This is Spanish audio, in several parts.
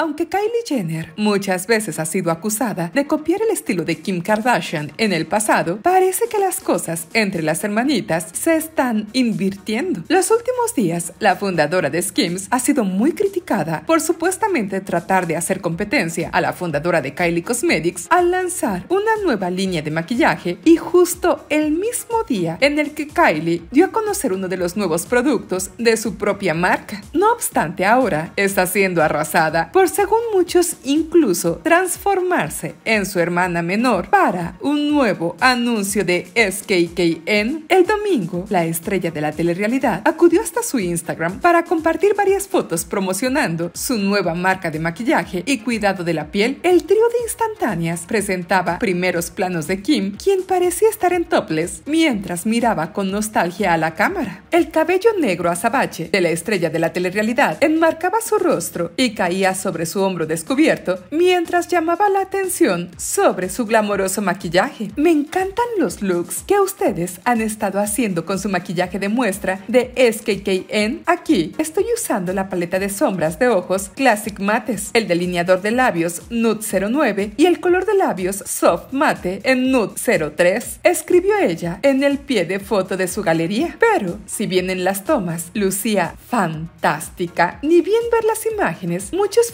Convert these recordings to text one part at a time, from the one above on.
Aunque Kylie Jenner muchas veces ha sido acusada de copiar el estilo de Kim Kardashian en el pasado, parece que las cosas entre las hermanitas se están invirtiendo. Los últimos días, la fundadora de Skims ha sido muy criticada por supuestamente tratar de hacer competencia a la fundadora de Kylie Cosmetics al lanzar una nueva línea de maquillaje y justo el mismo día en el que Kylie dio a conocer uno de los nuevos productos de su propia marca. No obstante, ahora está siendo arrasada por según muchos incluso transformarse en su hermana menor para un nuevo anuncio de SKKN, el domingo la estrella de la telerrealidad acudió hasta su Instagram para compartir varias fotos promocionando su nueva marca de maquillaje y cuidado de la piel. El trío de instantáneas presentaba primeros planos de Kim, quien parecía estar en topless mientras miraba con nostalgia a la cámara. El cabello negro azabache de la estrella de la telerrealidad enmarcaba su rostro y caía sobre su hombro descubierto mientras llamaba la atención sobre su glamoroso maquillaje. Me encantan los looks que ustedes han estado haciendo con su maquillaje de muestra de SKKN. Aquí estoy usando la paleta de sombras de ojos Classic Mates, el delineador de labios Nude 09 y el color de labios Soft Mate en Nude 03, escribió ella en el pie de foto de su galería. Pero, si bien en las tomas lucía fantástica, ni bien ver las imágenes, muchos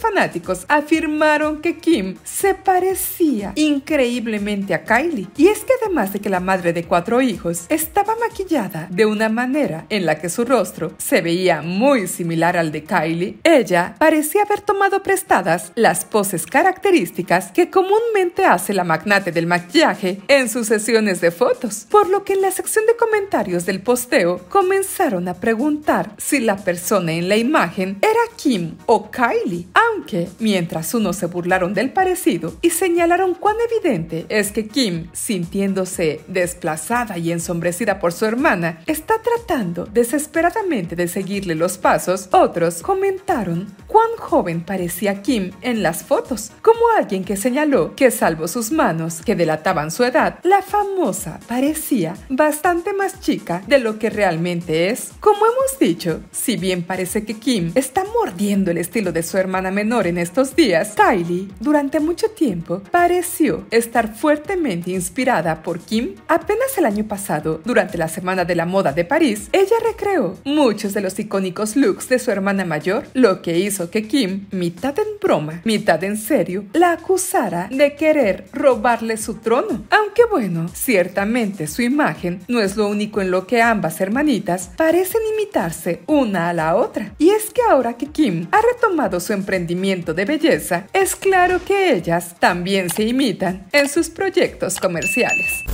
afirmaron que Kim se parecía increíblemente a Kylie. Y es que además de que la madre de cuatro hijos estaba maquillada de una manera en la que su rostro se veía muy similar al de Kylie, ella parecía haber tomado prestadas las poses características que comúnmente hace la magnate del maquillaje en sus sesiones de fotos, por lo que en la sección de comentarios del posteo comenzaron a preguntar si la persona en la imagen era Kim o Kylie, mientras unos se burlaron del parecido y señalaron cuán evidente es que Kim, sintiéndose desplazada y ensombrecida por su hermana, está tratando desesperadamente de seguirle los pasos, otros comentaron cuán joven parecía Kim en las fotos, como alguien que señaló que salvo sus manos que delataban su edad, la famosa parecía bastante más chica de lo que realmente es. Como hemos dicho, si bien parece que Kim está mordiendo el estilo de su hermana menor en estos días, Kylie durante mucho tiempo pareció estar fuertemente inspirada por Kim. Apenas el año pasado, durante la Semana de la Moda de París, ella recreó muchos de los icónicos looks de su hermana mayor, lo que hizo que Kim, mitad en broma, mitad en serio, la acusara de querer robarle su trono. Aunque bueno, ciertamente su imagen no es lo único en lo que ambas hermanitas parecen imitarse una a la otra. Y es que ahora que Kim ha retomado su emprendimiento de belleza, es claro que ellas también se imitan en sus proyectos comerciales.